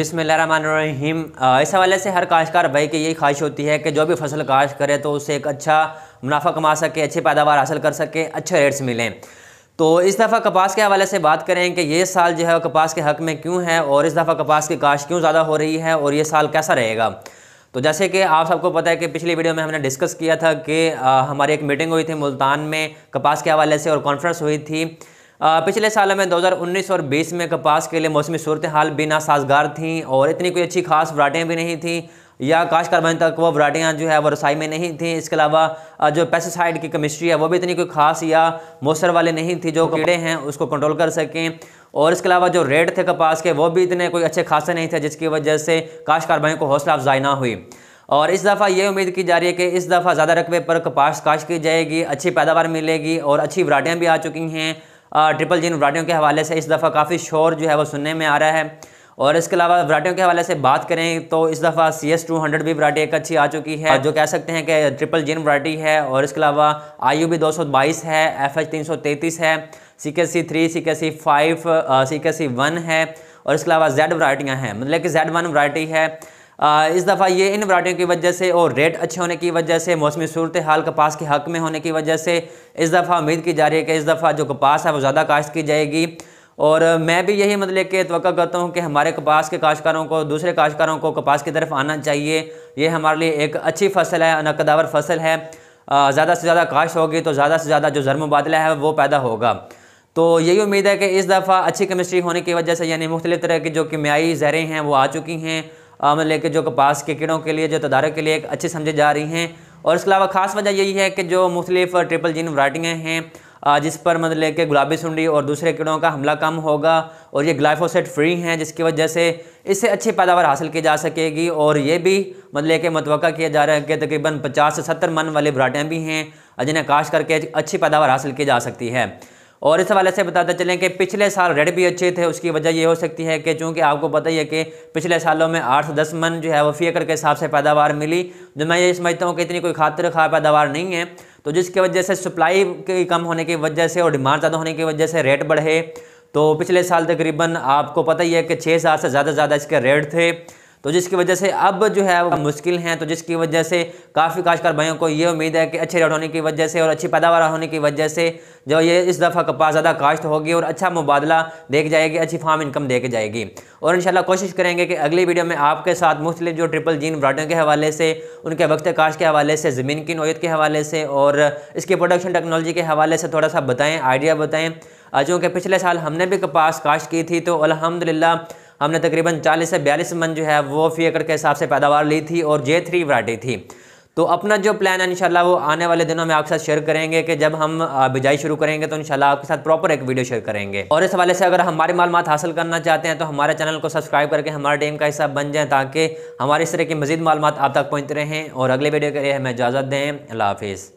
बिसमीम इस हवाले से हर काश्तकार भाई की यही ख्वाहिश होती है कि जो भी फसल काश करे तो उससे एक अच्छा मुनाफा कमा सके अच्छी पैदावार हासिल कर सके अच्छे रेट्स मिलें तो इस दफ़ा कपास के हवाले से बात करें कि ये साल जो है कपास के हक़ में क्यों है और इस दफ़ा कपास की काश क्यों ज़्यादा हो रही है और ये साल कैसा रहेगा तो जैसे कि आप सबको पता है कि पिछली वीडियो में हमने डिस्कस किया था कि हमारी एक मीटिंग हुई थी मुल्तान में कपास के हवाले से और कॉन्फ्रेंस हुई थी पिछले साल में 2019 और 20 में कपास के लिए मौसमी सूरत हाल बिना साजगार थी और इतनी कोई अच्छी खास वराटियाँ भी नहीं थी या काशकार बन तक वो वराटियाँ जो है वो रसाई में नहीं थी इसके अलावा जो पेस्टिसाइड की कमिस्ट्री है वो भी इतनी कोई खास या मौसर वाले नहीं थी जो कीड़े हैं उसको कंट्रोल कर सकें और इसके अलावा जो रेट थे कपास के वो भी इतने कोई अच्छे खासे नहीं थे जिसकी वजह से काशकार भाई को हौसला अफजाई ना हुई और इस दफ़ा ये उम्मीद की जा रही है कि इस दफ़ा ज़्यादा रकबे पर कपास काश की जाएगी अच्छी पैदावार मिलेगी और अच्छी वराटियाँ भी आ चुकी हैं ट्रिपल जिन वराटियों के हवाले से इस दफ़ा काफ़ी शोर जो है वो सुनने में आ रहा है और इसके अलावा वराटियों के हवाले से बात करें तो इस दफ़ा सी एस टू हंड्रेड भी वराटी एक अच्छी आ चुकी है जो कह सकते हैं कि ट्रिपल जिन वराटी है और इसके अलावा आई यू भी दो सौ बाईस है एफ एच तीन सौ तैंतीस है सी के सी थ्री सी के सी फाइव सी के सी वन है और इसके अलावा जेड वराइटियाँ हैं मतलब कि जेड वन वराइटी है इस दफ़ा ये इन वराइटियों की वजह से और रेट अच्छे होने की वजह से मौसमी सूरत हाल कपास के हक में होने की वजह से इस दफ़ा उम्मीद की जा रही है कि इस दफ़ा जो कपास है वो ज़्यादा काश्त की जाएगी और मैं भी यही मतलब के तो करता हूँ कि हमारे कपास के काश्तकारों को दूसरे काश्तकारों को कपास की तरफ आना चाहिए ये हमारे लिए एक अच्छी फसल है नकदावर फसल है ज़्यादा से ज़्यादा काश्त होगी तो ज़्यादा से ज़्यादा जो जर मुबादला है वो पैदा होगा तो यही उम्मीद है कि इस दफ़ा अच्छी केमिस्ट्री होने की वजह से यानी मुख्तलि तरह की जो कीमियाई जहरें हैं वो आ चुकी हैं मतलब कि जो कपास के कीड़ों के लिए जो तदारक के लिए एक अच्छी समझी जा रही हैं और इसके अलावा ख़ास वजह यही है कि जो मुख्तलिफ ट्रिपल जीन वराइटियाँ हैं जिस पर मतलब लेके गुलाबी सुंडी और दूसरे कीड़ों का हमला कम होगा और ये ग्लाइफोसेट फ्री हैं जिसकी वजह से इससे अच्छी पैदावार हासिल की जा सकेगी और ये भी मतलब लेके मतव किया जा रहा है कि तकरीबन पचास से सत्तर मन वाली वराटियाँ भी हैं जिन्हें काश करके अच्छी पैदावार हासिल की जा सकती है और इस हवाले से बताते चलें कि पिछले साल रेट भी अच्छे थे उसकी वजह ये हो सकती है कि चूँकि आपको पता ही है कि पिछले सालों में आठ से दस मन जो है फी एकड़ के हिसाब से पैदावार मिली जो तो मैं ये समझता हूँ कि इतनी कोई खातर खा पैदावार नहीं है तो जिसकी वजह से सप्लाई की कम होने की वजह से और डिमांड ज़्यादा होने की वजह से रेट बढ़े तो पिछले साल तकरीबन आपको पता ही है कि छः हज़ार से ज़्यादा ज़्यादा इसके रेट थे तो जिसकी वजह से अब जो है वो मुश्किल हैं तो जिसकी वजह से काफ़ी काशकार भाइयों को ये उम्मीद है कि अच्छे रेट होने की वजह से और अच्छी पैदावार होने की वजह से जो ये इस दफ़ा कपास ज़्यादा काश्त होगी और अच्छा मुबादला देख जाएगी अच्छी फार्म इनकम देख जाएगी और इन कोशिश करेंगे कि अगली वीडियो में आपके साथ मुख्तलिफ जो ट्रिपल जीन वराटियों के हवाले से उनके वक्त काश के हवाले से ज़मीन की नोयत के हवाले से और इसकी प्रोडक्शन टेक्नोलॉजी के हवाले से थोड़ा सा बताएँ आइडिया बताएँ चूँकि पिछले साल हमने भी कपास काश्त की थी तो अलहमदिल्ला हमने तकरीबन 40 से 42 मन जो है वो फी एकड़ के हिसाब से पैदावार ली थी और जे थ्री वराइटी थी तो अपना जो प्लान है इंशाल्लाह वो आने वाले दिनों में आपके साथ शेयर करेंगे कि जब हम बिजाई शुरू करेंगे तो इंशाल्लाह आपके साथ प्रॉपर एक वीडियो शेयर करेंगे और इस हवाले से अगर हमारी मालूम हासिल करना चाहते हैं तो हमारे चैनल को सब्सक्राइब करके हमारे टीम का हिस्सा बन जाए ताकि हमारे इस तरह की मजीद मालूम आप तक पहुँच रहें और अगले वीडियो के लिए हमें इजाज़त दें अल्लाह हाफिज़